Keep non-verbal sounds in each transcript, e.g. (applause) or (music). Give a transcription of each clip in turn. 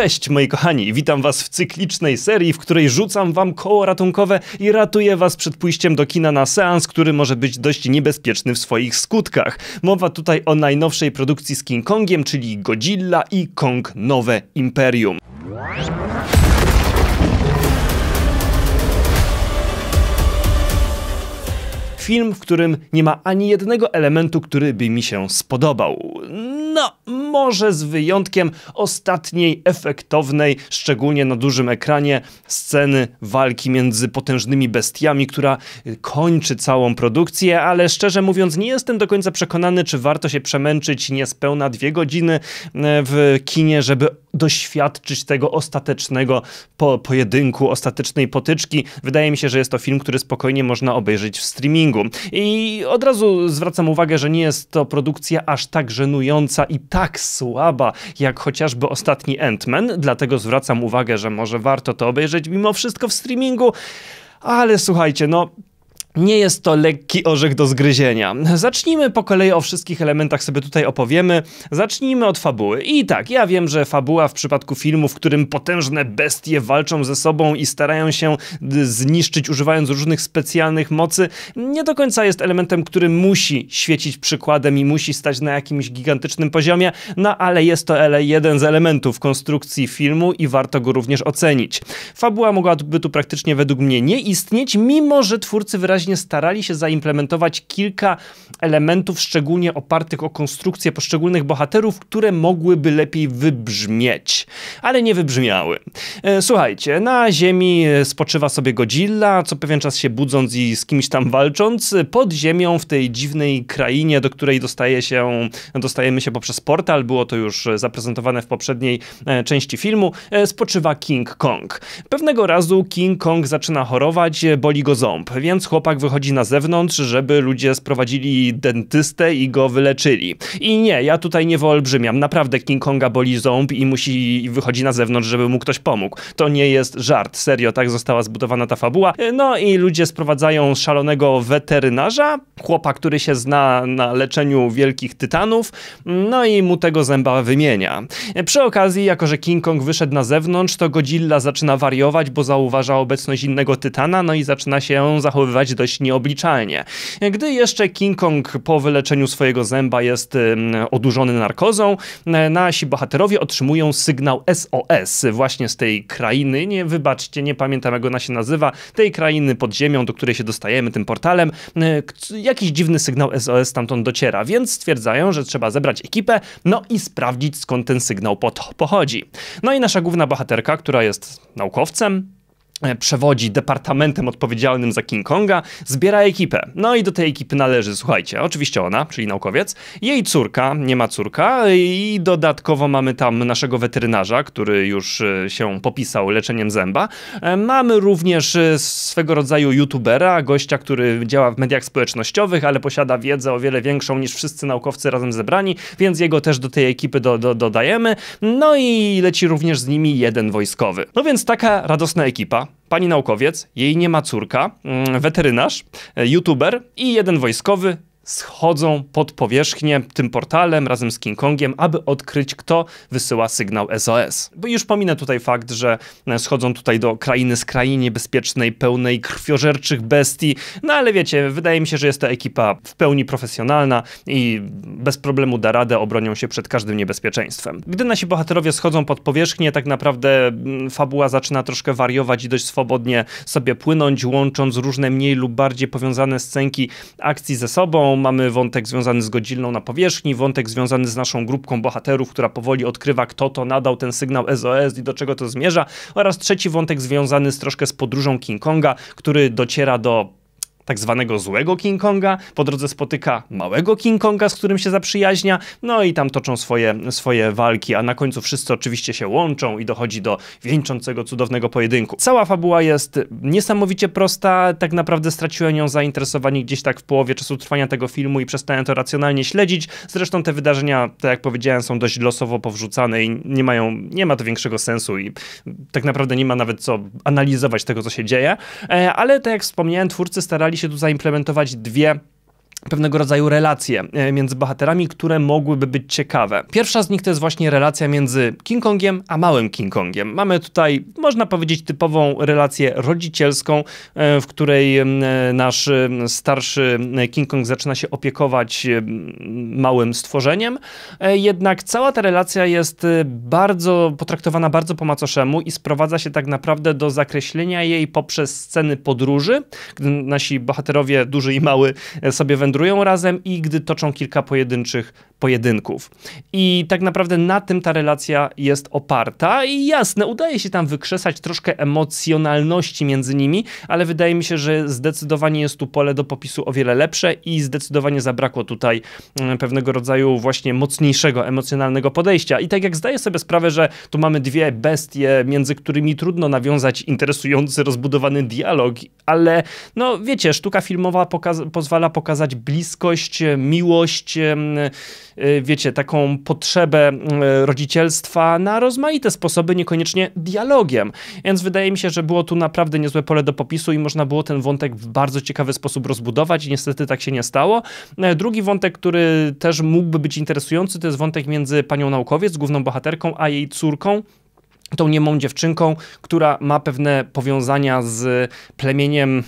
Cześć moi kochani, witam was w cyklicznej serii, w której rzucam wam koło ratunkowe i ratuję was przed pójściem do kina na seans, który może być dość niebezpieczny w swoich skutkach. Mowa tutaj o najnowszej produkcji z King Kongiem, czyli Godzilla i Kong Nowe Imperium. film, w którym nie ma ani jednego elementu, który by mi się spodobał. No, może z wyjątkiem ostatniej efektownej, szczególnie na dużym ekranie, sceny walki między potężnymi bestiami, która kończy całą produkcję, ale szczerze mówiąc nie jestem do końca przekonany, czy warto się przemęczyć niespełna dwie godziny e, w kinie, żeby doświadczyć tego ostatecznego po pojedynku, ostatecznej potyczki. Wydaje mi się, że jest to film, który spokojnie można obejrzeć w streamingu odcinku. I od razu zwracam uwagę, że nie jest to produkcja aż tak żenująca i tak słaba, jak chociażby ostatni Ant-Man, dlatego zwracam uwagę, że może warto to obejrzeć mimo wszystko w streamingu. Ale słuchajcie, no nie jest to lekki orzech do zgryzienia. Zacznijmy po kolei o wszystkich elementach sobie tutaj opowiemy. Zacznijmy od fabuły. I tak, ja wiem, że fabuła w przypadku filmu, w którym potężne bestie walczą ze sobą i starają się y, zniszczyć używając różnych specjalnych mocy, nie do końca jest elementem, który musi świecić przykładem i musi stać na jakimś gigantycznym poziomie, no ale jest to jeden z elementów konstrukcji filmu i warto go również ocenić. Fabuła mogłaby tu praktycznie według mnie nie istnieć, mimo że twórcy wyraźnie wyraźnie starali się zaimplementować kilka elementów, szczególnie opartych o konstrukcję poszczególnych bohaterów, które mogłyby lepiej wybrzmieć, ale nie wybrzmiały. E, słuchajcie, na ziemi e, spoczywa sobie Godzilla, co pewien czas się budząc i z kimś tam walcząc, pod ziemią w tej dziwnej krainie, do której dostaje się, dostajemy się poprzez portal, było to już zaprezentowane w poprzedniej e, części filmu, spoczywa King Kong. Pewnego razu King Kong zaczyna chorować, boli go ząb, więc chłopak chłopak wychodzi na zewnątrz, żeby ludzie sprowadzili dentystę i go wyleczyli. I nie, ja tutaj nie wyolbrzymiam. Naprawdę King Konga boli ząb i musi i wychodzi na zewnątrz, żeby mu ktoś pomógł. To nie jest żart. Serio, tak została zbudowana ta fabuła. No i ludzie sprowadzają szalonego weterynarza, chłopa, który się zna na leczeniu wielkich tytanów, no i mu tego zęba wymienia. Przy okazji, jako że King Kong wyszedł na zewnątrz, to Godzilla zaczyna wariować, bo zauważa obecność innego tytana, no i zaczyna się zachowywać dość nieobliczalnie. Gdy jeszcze King Kong po wyleczeniu swojego zęba jest odurzony narkozą, e, nasi bohaterowie otrzymują sygnał SOS właśnie z tej krainy, nie wybaczcie, nie pamiętam jak ona się nazywa, tej krainy pod ziemią, do której się dostajemy tym portalem, e, jakiś dziwny sygnał SOS stamtąd dociera, więc stwierdzają, że trzeba zebrać ekipę, no i sprawdzić skąd ten sygnał pochodzi. No i nasza główna bohaterka, która jest naukowcem, E, przewodzi departamentem odpowiedzialnym za King Konga, zbiera ekipę. No i do tej ekipy należy, słuchajcie, oczywiście ona, czyli naukowiec, jej córka, nie ma córka i dodatkowo mamy tam naszego weterynarza, który już e, się popisał leczeniem zęba. E, mamy również swego rodzaju youtubera, gościa, który działa w mediach społecznościowych, ale posiada wiedzę o wiele większą niż wszyscy naukowcy razem zebrani, więc jego też do tej ekipy do, do, dodajemy. No i leci również z nimi jeden wojskowy. No więc taka radosna ekipa pani naukowiec, jej nie ma córka, mm, weterynarz, e, youtuber i jeden wojskowy, schodzą pod powierzchnię tym portalem razem z King Kongiem, aby odkryć, kto wysyła sygnał SOS. Bo już pominę tutaj fakt, że e, schodzą tutaj do krainy skrajnie niebezpiecznej, pełnej krwiożerczych bestii, no ale wiecie, wydaje mi się, że jest to ekipa w pełni profesjonalna i bez problemu da radę, obronią się przed każdym niebezpieczeństwem. Gdy nasi bohaterowie schodzą pod powierzchnię, tak naprawdę mm, fabuła zaczyna troszkę wariować i dość swobodnie sobie płynąć, łącząc różne mniej lub bardziej powiązane scenki akcji ze sobą, mamy wątek związany z godzilną na powierzchni, wątek związany z naszą grupką bohaterów, która powoli odkrywa, kto to nadał ten sygnał SOS i do czego to zmierza, oraz trzeci wątek związany z troszkę z podróżą King Konga, który dociera do tak zwanego złego King Konga, po drodze spotyka małego King Konga, z którym się zaprzyjaźnia, no i tam toczą swoje, swoje walki, a na końcu wszyscy oczywiście się łączą i dochodzi do wieńczącego, cudownego pojedynku. Cała fabuła jest niesamowicie prosta, tak naprawdę straciłem ją zainteresowanie gdzieś tak w połowie czasu trwania tego filmu i przestałem to racjonalnie śledzić. Zresztą te wydarzenia, tak jak powiedziałem, są dość losowo powrzucane i nie mają, nie ma to większego sensu i tak naprawdę nie ma nawet co analizować tego, co się dzieje, e, ale tak jak wspomniałem, twórcy starali się się tu zaimplementować dwie pewnego rodzaju relacje e, między bohaterami, które mogłyby być ciekawe. Pierwsza z nich to jest właśnie relacja między King Kongiem a małym King Kongiem. Mamy tutaj, można powiedzieć, typową relację rodzicielską, e, w której e, nasz starszy King Kong zaczyna się opiekować małym stworzeniem. Jednak cała ta relacja jest bardzo potraktowana bardzo po macoszemu i sprowadza się tak naprawdę do zakreślenia jej poprzez sceny podróży, gdy nasi bohaterowie, duży i mały, sobie wędrują wędrują razem i gdy toczą kilka pojedynczych pojedynków. I tak naprawdę na tym ta relacja jest oparta i jasne, udaje się tam wykrzesać troszkę emocjonalności między nimi, ale wydaje mi się, że zdecydowanie jest tu pole do popisu o wiele lepsze i zdecydowanie zabrakło tutaj mm, pewnego rodzaju właśnie mocniejszego emocjonalnego podejścia. I tak jak zdaję sobie sprawę, że tu mamy dwie bestie, między którymi trudno nawiązać interesujący, rozbudowany dialog, ale no wiecie, sztuka filmowa poka pozwala pokazać bliskość, miłość, mm, Y, wiecie, taką potrzebę y, rodzicielstwa na rozmaite sposoby, niekoniecznie dialogiem. Więc wydaje mi się, że było tu naprawdę niezłe pole do popisu i można było ten wątek w bardzo ciekawy sposób rozbudować. Niestety tak się nie stało. Y, drugi wątek, który też mógłby być interesujący, to jest wątek między panią naukowiec, główną bohaterką, a jej córką tą niemą dziewczynką, która ma pewne powiązania z plemieniem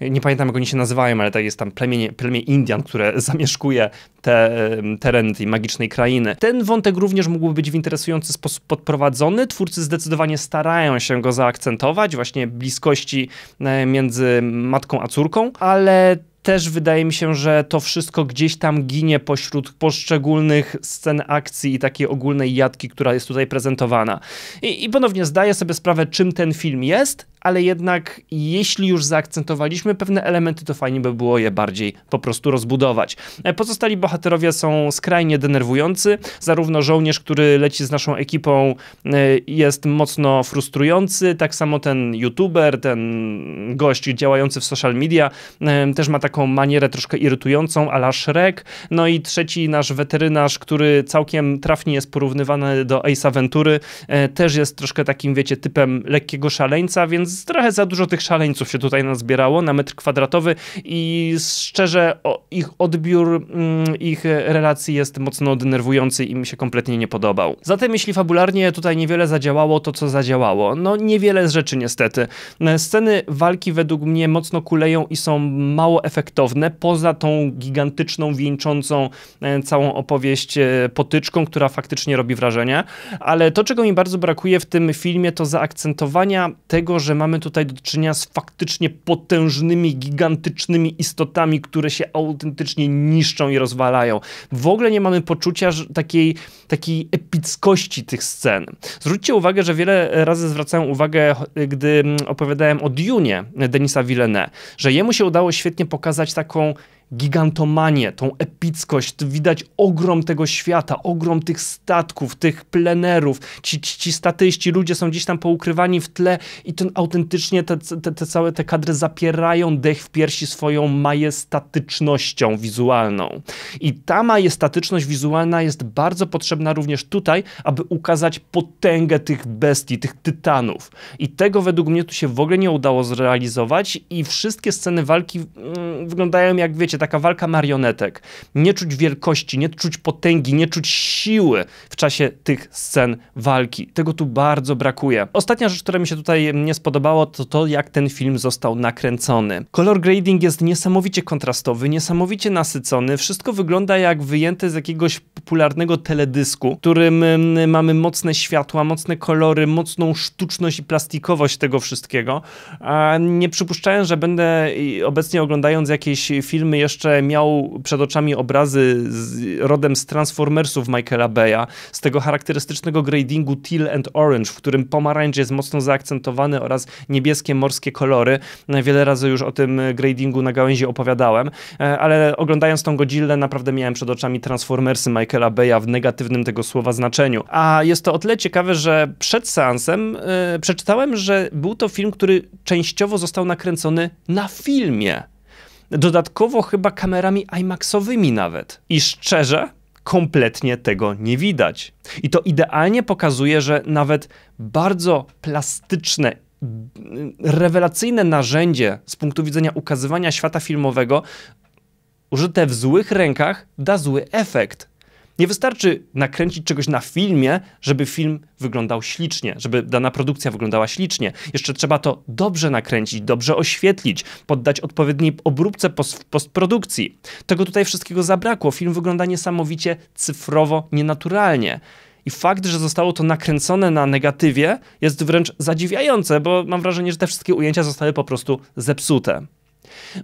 nie pamiętam jak oni się nazywają, ale tak jest tam plemienie, plemię Indian, które (laughs) zamieszkuje te tereny tej magicznej krainy. Ten wątek również mógłby być w interesujący sposób podprowadzony. Twórcy zdecydowanie starają się go zaakcentować, właśnie bliskości e, między matką a córką, ale też wydaje mi się, że to wszystko gdzieś tam ginie pośród poszczególnych scen akcji i takiej ogólnej jadki, która jest tutaj prezentowana. I, i ponownie zdaję sobie sprawę, czym ten film jest, ale jednak jeśli już zaakcentowaliśmy pewne elementy, to fajnie by było je bardziej po prostu rozbudować. E, pozostali bohaterowie są skrajnie denerwujący, zarówno żołnierz, który leci z naszą ekipą e, jest mocno frustrujący, tak samo ten youtuber, ten gość działający w social media e, też ma tak taką manierę troszkę irytującą, ala Shrek. No i trzeci nasz weterynarz, który całkiem trafnie jest porównywany do Ace Ventury, e, też jest troszkę takim, wiecie, typem lekkiego szaleńca, więc trochę za dużo tych szaleńców się tutaj nazbierało na metr kwadratowy i szczerze ich odbiór mm, ich relacji jest mocno denerwujący i mi się kompletnie nie podobał. Zatem jeśli fabularnie tutaj niewiele zadziałało, to co zadziałało? No niewiele z rzeczy niestety. E, sceny walki według mnie mocno kuleją i są mało efektywne efektowne, poza tą gigantyczną, wieńczącą e, całą opowieść e, potyczką, która faktycznie robi wrażenie. Ale to, czego mi bardzo brakuje w tym filmie, to zaakcentowania tego, że mamy tutaj do czynienia z faktycznie potężnymi, gigantycznymi istotami, które się autentycznie niszczą i rozwalają. W ogóle nie mamy poczucia takiej, takiej epickości tych scen. Zwróćcie uwagę, że wiele razy zwracałem uwagę, e, gdy mm, opowiadałem o Dune Denisa Villeneuve, że jemu się udało świetnie pokazać, pokazać com gigantomanię, tą epickość, widać ogrom tego świata, ogrom tych statków, tych plenerów, ci, ci, ci statyści, ludzie są gdzieś tam poukrywani w tle i ten autentycznie te, te, te całe te kadry zapierają dech w piersi swoją majestatycznością wizualną. I ta majestatyczność wizualna jest bardzo potrzebna również tutaj, aby ukazać potęgę tych bestii, tych tytanów. I tego według mnie tu się w ogóle nie udało zrealizować i wszystkie sceny walki mm, wyglądają jak, wiecie, taka walka marionetek. Nie czuć wielkości, nie czuć potęgi, nie czuć siły w czasie tych scen walki. Tego tu bardzo brakuje. Ostatnia rzecz, która mi się tutaj nie spodobała, to to, jak ten film został nakręcony. Color grading jest niesamowicie kontrastowy, niesamowicie nasycony. Wszystko wygląda jak wyjęte z jakiegoś popularnego teledysku, którym mamy mocne światła, mocne kolory, mocną sztuczność i plastikowość tego wszystkiego. A nie przypuszczałem, że będę obecnie oglądając jakieś filmy jeszcze jeszcze miał przed oczami obrazy z, rodem z Transformersów Michaela Beya, z tego charakterystycznego gradingu teal and orange, w którym pomarańcz jest mocno zaakcentowany oraz niebieskie morskie kolory. Wiele razy już o tym gradingu na gałęzi opowiadałem, e, ale oglądając tą Godzillę naprawdę miałem przed oczami Transformersy Michaela Beya w negatywnym tego słowa znaczeniu. A jest to o tyle ciekawe, że przed seansem yy, przeczytałem, że był to film, który częściowo został nakręcony na filmie. Dodatkowo chyba kamerami IMAXowymi nawet. I szczerze, kompletnie tego nie widać. I to idealnie pokazuje, że nawet bardzo plastyczne mm, rewelacyjne narzędzie z punktu widzenia ukazywania świata filmowego, użyte w złych rękach, da zły efekt. Nie wystarczy nakręcić czegoś na filmie, żeby film wyglądał ślicznie, żeby dana produkcja wyglądała ślicznie. Jeszcze trzeba to dobrze nakręcić, dobrze oświetlić, poddać odpowiedniej obróbce post postprodukcji. Tego tutaj wszystkiego zabrakło. Film wygląda niesamowicie cyfrowo, nienaturalnie. I fakt, że zostało to nakręcone na negatywie, jest wręcz zadziwiające, bo mam wrażenie, że te wszystkie ujęcia zostały po prostu zepsute.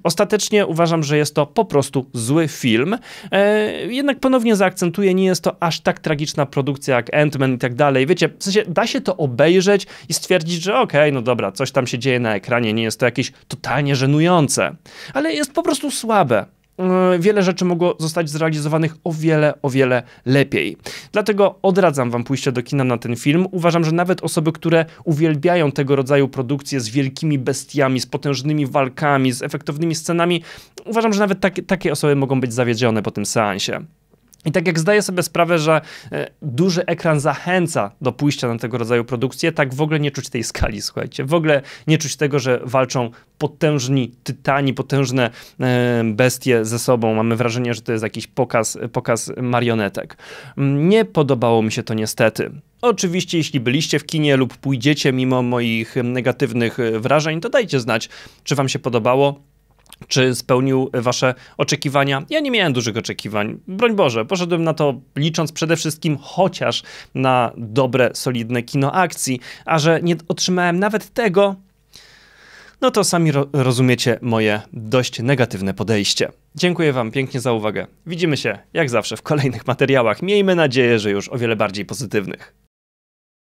Ostatecznie uważam, że jest to po prostu zły film. E, jednak ponownie zaakcentuję, nie jest to aż tak tragiczna produkcja jak Ant-Man i tak dalej. Wiecie, w sensie da się to obejrzeć i stwierdzić, że okej, okay, no dobra, coś tam się dzieje na ekranie, nie jest to jakieś totalnie żenujące. Ale jest po prostu słabe. E, wiele rzeczy mogło zostać zrealizowanych o wiele, o wiele lepiej. Dlatego odradzam wam pójście do kina na ten film. Uważam, że nawet osoby, które uwielbiają tego rodzaju produkcje z wielkimi bestiami, z potężnymi walkami, z efektownymi scenami, uważam, że nawet takie, takie osoby mogą być zawiedzione po tym seansie. I tak jak zdaję sobie sprawę, że e, duży ekran zachęca do pójścia na tego rodzaju produkcję, tak w ogóle nie czuć tej skali, słuchajcie. W ogóle nie czuć tego, że walczą potężni tytani, potężne e, bestie ze sobą. Mamy wrażenie, że to jest jakiś pokaz, pokaz marionetek. Mm, nie podobało mi się to niestety. Oczywiście, jeśli byliście w kinie lub pójdziecie mimo moich negatywnych e, wrażeń, to dajcie znać, czy wam się podobało czy spełnił wasze oczekiwania. Ja nie miałem dużych oczekiwań. Broń Boże, poszedłem na to licząc przede wszystkim chociaż na dobre, solidne kino akcji, a że nie otrzymałem nawet tego, no to sami ro rozumiecie moje dość negatywne podejście. Dziękuję Wam pięknie za uwagę. Widzimy się, jak zawsze, w kolejnych materiałach. Miejmy nadzieję, że już o wiele bardziej pozytywnych.